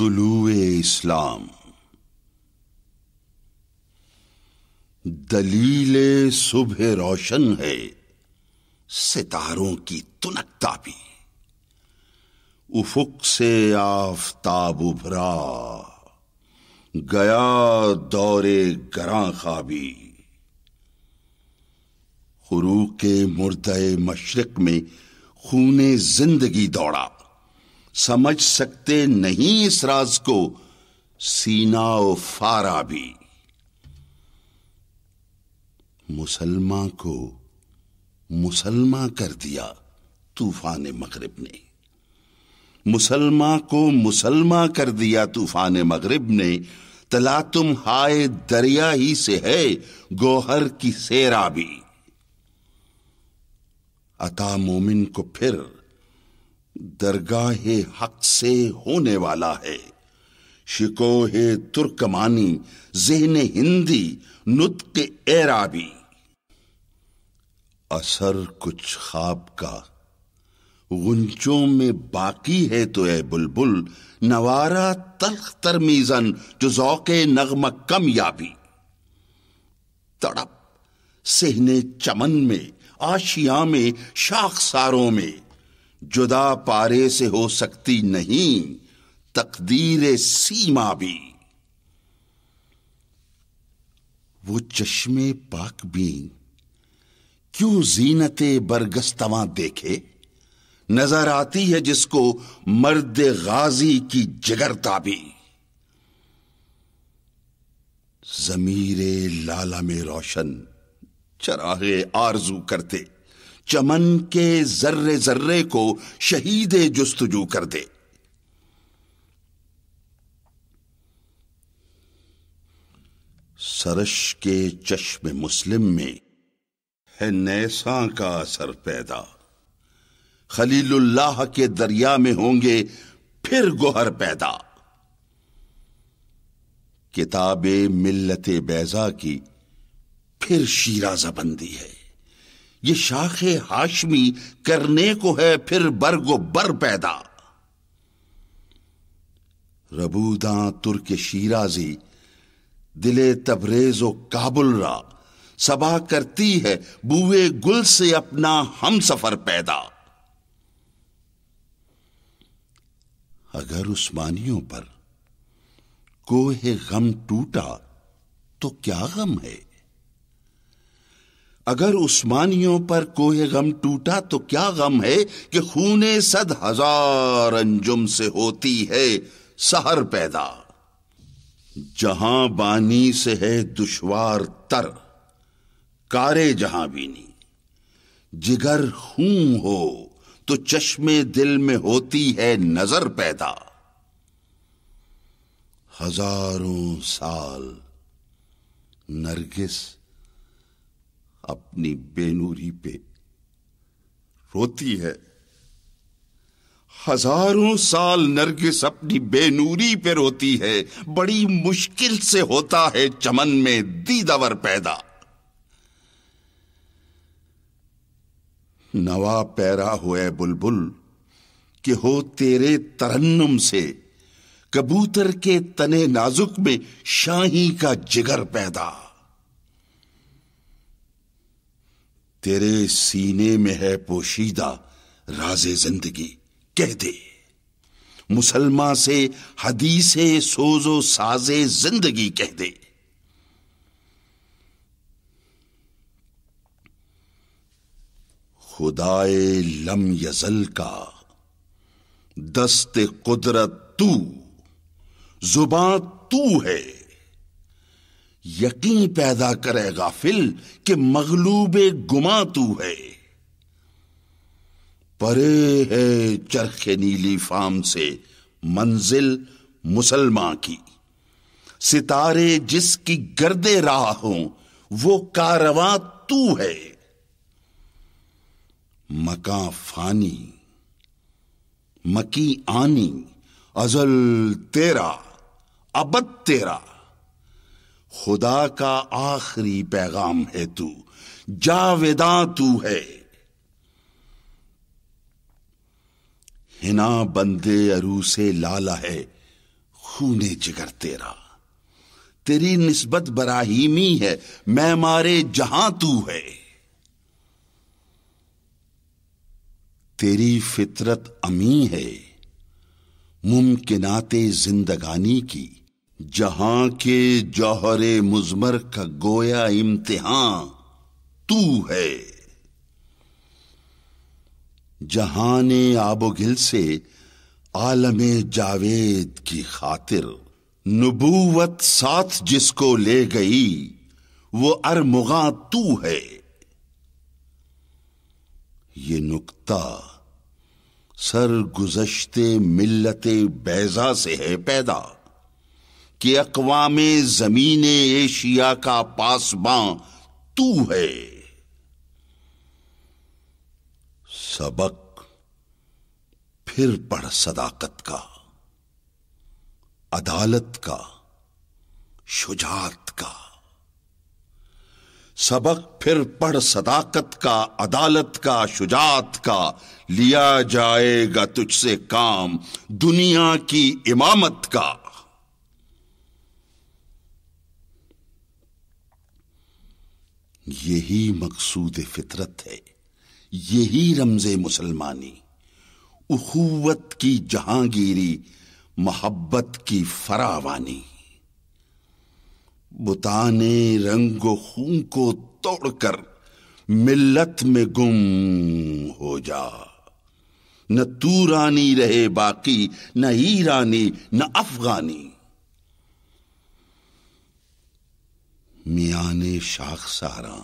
طلوع اسلام دلیل صبح روشن ہے ستاروں کی تنکتا بھی افق سے آفتاب ابھرا گیا دور گراں خوابی خرو کے مردے مشرق میں خون زندگی دوڑا سمجھ سکتے نہیں اس راز کو سینا و فارا بھی مسلمان کو مسلمان کر دیا طوفان مغرب نے مسلمان کو مسلمہ کر دیا طوفان مغرب نے تلا تم ہائے دریا ہی سے ہے گوہر کی سیرا بھی اتا مومن کو پھر درگاہ حق سے ہونے والا ہے شکو ہے ذہن ہندی نتق اعرابی ایرابی اثر کچھ خواب کا غنچوں میں باقی ہے تو اے بلبل نوارا تلخ ترمیزن جو ذوق نغم کم یابی تڑپ سہنے چمن میں آشیا میں شاخ ساروں میں جدا پارے سے ہو سکتی نہیں تقدیر سیما بھی وہ چشمے پاک بھی کیوں زینت برگستواں دیکھے نظر آتی ہے جس کو مرد غازی کی جگرتا بھی زمیرے لالا میں روشن چراہے آرزو کرتے چمن کے ذرے ذرے کو شہید جستجو کر دے سرش کے چشم مسلم میں ہے نیسا کا اثر پیدا خلیل اللہ کے دریا میں ہوں گے پھر گوہر پیدا کتاب ملت بیزا کی پھر شیرازہ زبندی ہے یہ شاخ ہاشمی کرنے کو ہے پھر برگ و بر پیدا ربوداں ترک شیرازی دلے تبریز و کابل را سبا کرتی ہے بوئے گل سے اپنا ہم سفر پیدا اگر عثمانیوں پر کوہ غم ٹوٹا تو کیا غم ہے اگر عثمانیوں پر کوہ غم ٹوٹا تو کیا غم ہے کہ خون صد ہزار انجم سے ہوتی ہے سہر پیدا جہاں بانی سے ہے دشوار تر کارے جہاں بینی جگر خون ہو تو چشمے دل میں ہوتی ہے نظر پیدا ہزاروں سال نرگس اپنی بے نوری پہ روتی ہے ہزاروں سال نرگس اپنی بے نوری پہ روتی ہے بڑی مشکل سے ہوتا ہے چمن میں دیدور پیدا نوا پیرا ہوئے بلبل کہ ہو تیرے ترنم سے کبوتر کے تنے نازک میں شاہی کا جگر پیدا تیرے سینے میں ہے پوشیدہ راز زندگی کہہ دے مسلمان سے حدیث سوز و ساز زندگی کہہ دے خدائے لم یزل کا دست قدرت تو زبان تو ہے یقین پیدا کرے غافل کہ مغلوب گما تو ہے پرے ہے چرخ نیلی فام سے منزل مسلمان کی ستارے جس کی گردے راہ ہوں وہ کارواں تو ہے مکان فانی مکی آنی ازل تیرا ابد تیرا خدا کا آخری پیغام ہے تو تو ہے ہنا بندے اروسے لالا ہے خون جگر تیرا تیری نسبت براہیمی ہے میں مارے جہاں تو ہے تیری فطرت امی ہے ممکناتے زندگانی کی جہاں کے جوہر مزمر کا گویا امتحان تو ہے جہاں نے آب و گل سے عالم جاوید کی خاطر نبوت ساتھ جس کو لے گئی وہ ارمغاں تو ہے یہ نقطہ سر گزشتے ملت بیزا سے ہے پیدا کہ اقوام زمین ایشیا کا پاسباں تو ہے سبق پھر پڑھ صداقت کا عدالت کا شجاعت کا سبق پھر پڑھ صداقت کا عدالت کا شجاعت کا لیا جائے گا تجھ سے کام دنیا کی امامت کا یہی مقصود فطرت ہے یہی رمز مسلمانی اخوت کی جہانگیری محبت کی فراوانی بتانے رنگ و خون کو توڑ کر ملت میں گم ہو جا نہ تو رانی رہے باقی نہ ہی رانی نہ افغانی میان شاخ سارا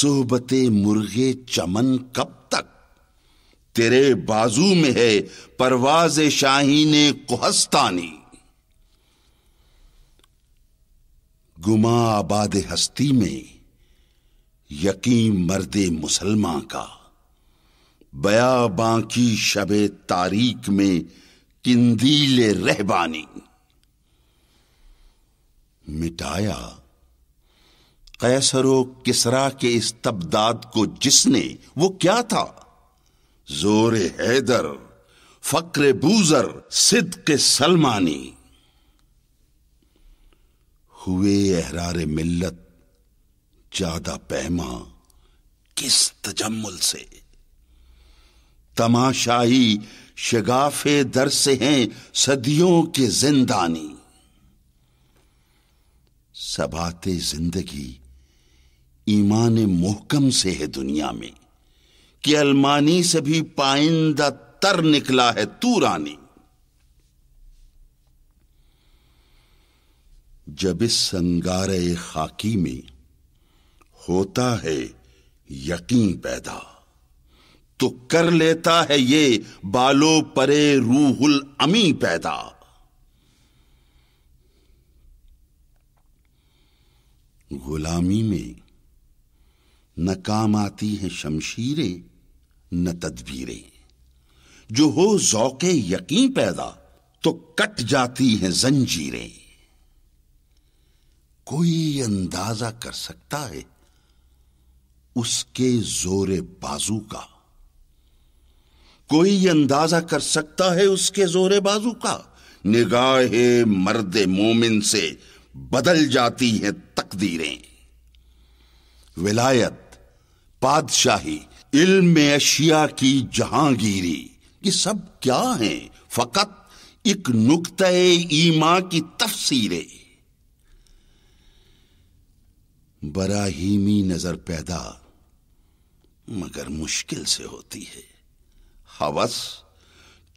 صحبت مرغے چمن کب تک تیرے بازو میں ہے پرواز شاہی نے گما آباد ہستی میں یقین مرد مسلمان کا بیا بانکی شب تاریخ میں کندیل رہبانی مٹایا و کسرا کے اس تبداد کو جس نے وہ کیا تھا زور حیدر فقر بوزر صدق سلمانی ہوئے احرار ملت زیادہ پیما کس تجمل سے تماشائی شگاف در سے ہیں صدیوں کے زندانی سبات زندگی ایمان محکم سے ہے دنیا میں کہ المانی سے بھی پائندہ تر نکلا ہے تو رانی جب اس سنگار خاکی میں ہوتا ہے یقین پیدا تو کر لیتا ہے یہ بالو پرے روح الامی پیدا غلامی میں نہ کام آتی ہیں شمشیریں نہ تدبیریں جو ہو ذوق یقین پیدا تو کٹ جاتی ہیں زنجیریں کوئی اندازہ کر سکتا ہے اس کے زور بازو کا کوئی اندازہ کر سکتا ہے اس کے زور بازو کا نگاہ مرد مومن سے بدل جاتی ہیں تقدیریں ولایت بادشاہی علم اشیاء کی جہانگیری یہ سب کیا ہیں فقط ایک نقطۂ ایما کی تفسیریں براہیمی نظر پیدا مگر مشکل سے ہوتی ہے حوث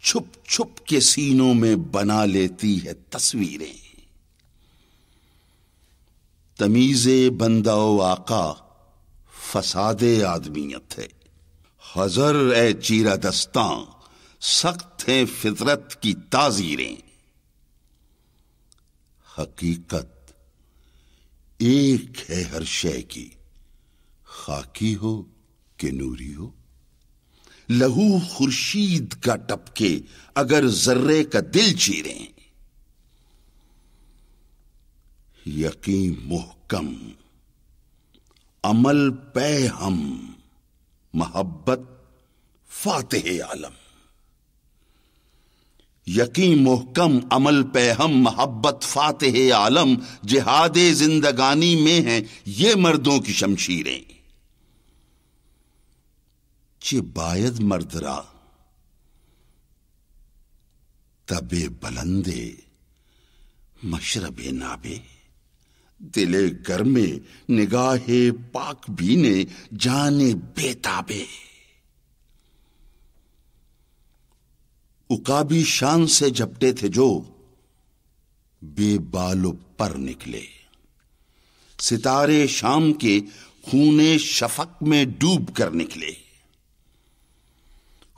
چھپ چھپ کے سینوں میں بنا لیتی ہے تصویریں تمیز بندہ و آقا فساد آدمیت ہے حضر اے چیرہ دستاں سخت ہیں فطرت کی تازیریں حقیقت ایک ہے ہر شے کی خاکی ہو کہ نوری ہو لہو خورشید کا ٹپکے اگر ذرے کا دل چیریں یقین محکم عمل پہ ہم محبت فاتح عالم یقین محکم عمل پہ ہم محبت فاتح عالم جہاد زندگانی میں ہیں یہ مردوں کی شمشیریں باید مرد را تب بلندے مشرب نابے دل گھر میں نگاہ پاک بھی نے جانے بے تابے اکابی شان سے جھپٹے تھے جو بے بالو پر نکلے ستارے شام کے خونے شفق میں ڈوب کر نکلے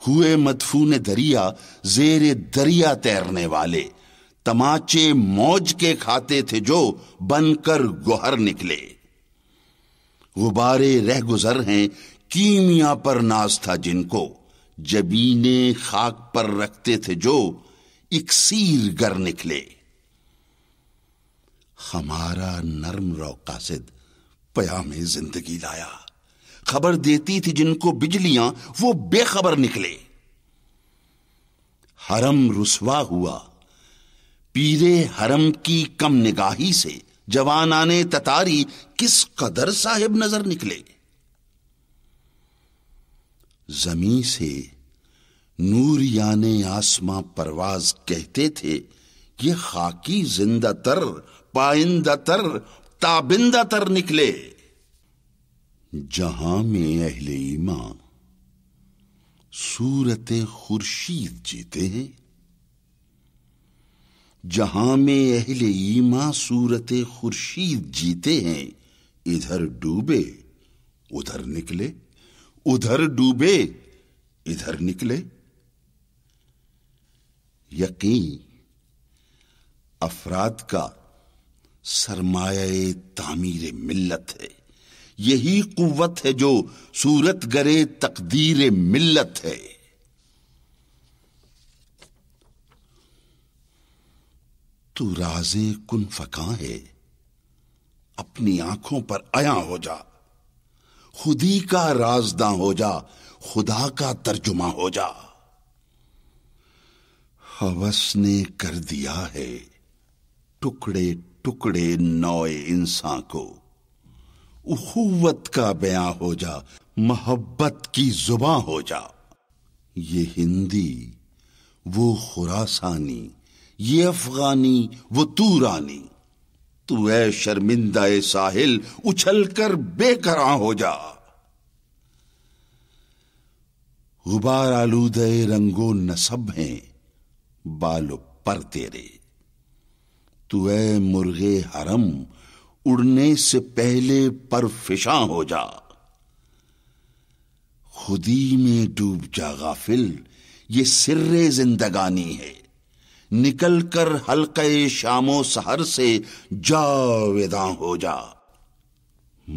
ہوئے مدفون دریا زیر دریا تیرنے والے تماچے موج کے کھاتے تھے جو بن کر گوہر نکلے غبارے رہ گزر ہیں کیمیا پر ناز تھا جن کو جبینے خاک پر رکھتے تھے جو اکسیر گر نکلے ہمارا نرم رو قاصد پیام زندگی لایا خبر دیتی تھی جن کو بجلیاں وہ بے خبر نکلے حرم رسوا ہوا پیر حرم کی کم نگاہی سے جوان آنے تتاری کس قدر صاحب نظر نکلے زمیں سے نور یانے آسماں پرواز کہتے تھے یہ خاکی زندہ تر پائندہ تر تابندہ تر نکلے جہاں میں اہل ایمان صورت خورشید جیتے ہیں جہاں میں اہل ایما صورت خورشید جیتے ہیں ادھر ڈوبے ادھر نکلے ادھر ڈوبے ادھر نکلے یقین افراد کا سرمایہ تعمیر ملت ہے یہی قوت ہے جو صورت گرے تقدیر ملت ہے تو رازیں کن فکاں ہے اپنی آنکھوں پر آیا ہو جا خودی کا رازداں ہو جا خدا کا ترجمہ ہو جا حوس نے کر دیا ہے ٹکڑے ٹکڑے نوئے انسان کو اخوت کا بیاں ہو جا محبت کی زباں ہو جا یہ ہندی وہ خوراسانی یہ افغانی وہ تو رانی تو شرمندہ ساحل اچھل کر بے کراں ہو جا غبار آلودے رنگو نصب ہیں بالو پر تیرے تو اے مرغے حرم اڑنے سے پہلے پر فشاں ہو جا خودی میں ڈوب جا غافل یہ سر زندگانی ہے نکل کر ہلکے شام و سہر سے جاویدا ہو جا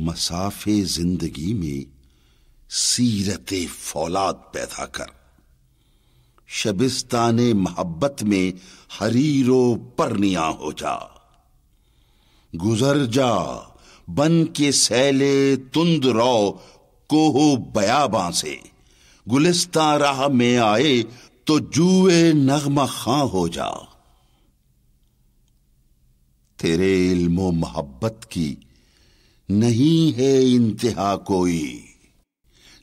مساف زندگی میں سیرت فولاد پیدا کر شبستان محبت میں و پرنیا ہو جا گزر جا بن کے سیلے تند رو کوہ بیاباں سے گلستہ راہ میں آئے تو جوئے نغم خاں ہو جا تیرے علم و محبت کی نہیں ہے انتہا کوئی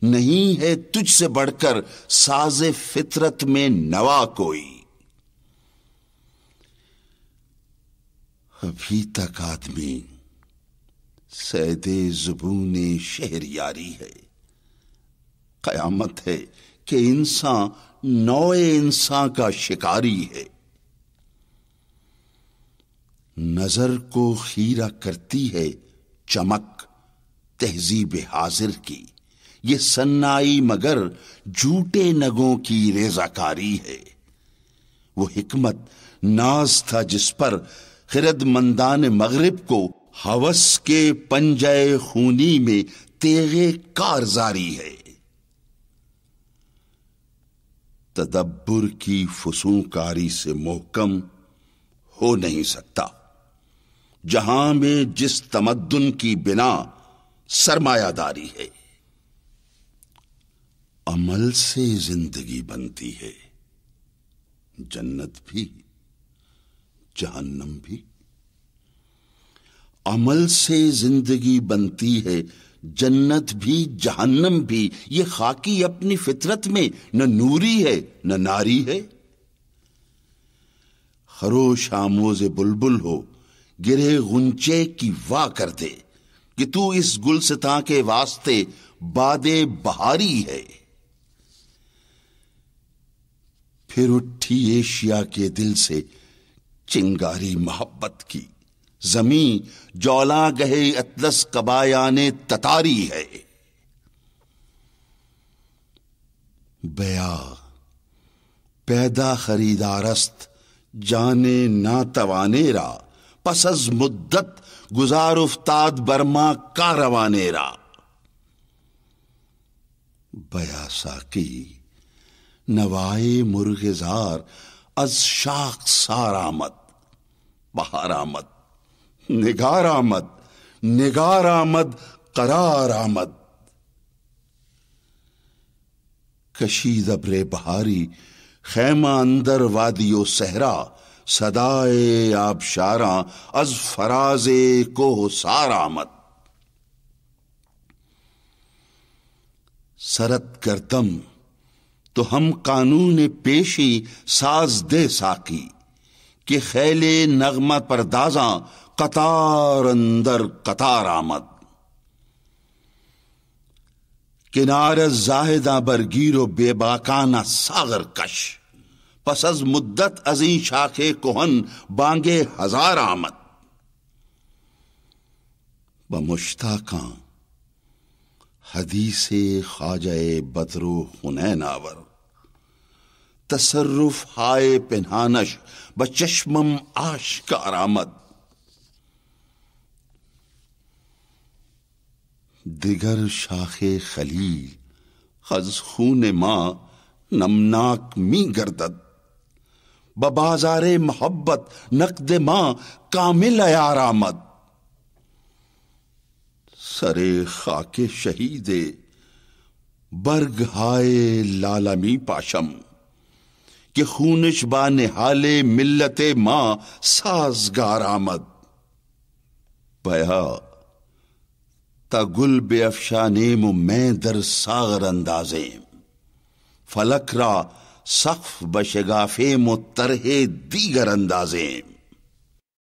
نہیں ہے تجھ سے بڑھ کر ساز فطرت میں نوا کوئی ابھی تک آدمی سیدے زبون شہر یاری ہے قیامت ہے کہ انسان نو انسان کا شکاری ہے نظر کو خیرہ کرتی ہے چمک تہذیب حاضر کی یہ سنائی مگر جھوٹے نگوں کی ریزا کاری ہے وہ حکمت ناز تھا جس پر خرد مندان مغرب کو حوث کے پنجے خونی میں تیغے کارزاری ہے تدبر کی فسونکاری کاری سے محکم ہو نہیں سکتا جہاں میں جس تمدن کی بنا سرمایہ داری ہے عمل سے زندگی بنتی ہے جنت بھی جہنم بھی عمل سے زندگی بنتی ہے جنت بھی جہنم بھی یہ خاکی اپنی فطرت میں نہ نوری ہے نہ ناری ہے خروش آموز بلبل ہو گرے گنچے کی واہ کر دے کہ تو اس گل ستا کے واسطے باد بہاری ہے پھر اٹھی ایشیا کے دل سے چنگاری محبت کی زمیں جولا گہے اطلس کبایا نے تتاری ہے بیا پیدا خریدارست جانے توانے را پس از مدت گزار افتاد برما کا روانے بیا ساکی نوائے مرغزار از شاخ سارامت بہارامت نگار آمد نگار آمد قرار آمد کشی زبرے بہاری خیمہ اندر وادی و سہرا سدائے آبشارا فراز کو سار آمد سرت کردم تو ہم قانون پیشی ساز دے ساکی کہ خیلے نغمہ پردازاں قطار اندر قطار آمد کنار زاہدہ برگیر و بے باکانہ ساغر کش پس از مدت این شاخ کوہن بانگے ہزار آمد کا حدیث خواج بدرو آور تصرف ہائے پنہانش بچشمم چشمم آمد دیگر شاخ خلیل خز خون ماں نمناک می گردد بازار محبت نقد ماں آمد سر خاک شہید برگ ہائے لالمی پاشم کہ خونش با نالے ملت ماں سازگار آمد بیا تا گل بے افشانیم و میں در ساغر اندازیم فلک را سخف بشگافیم و ترہ دیگر اندازیم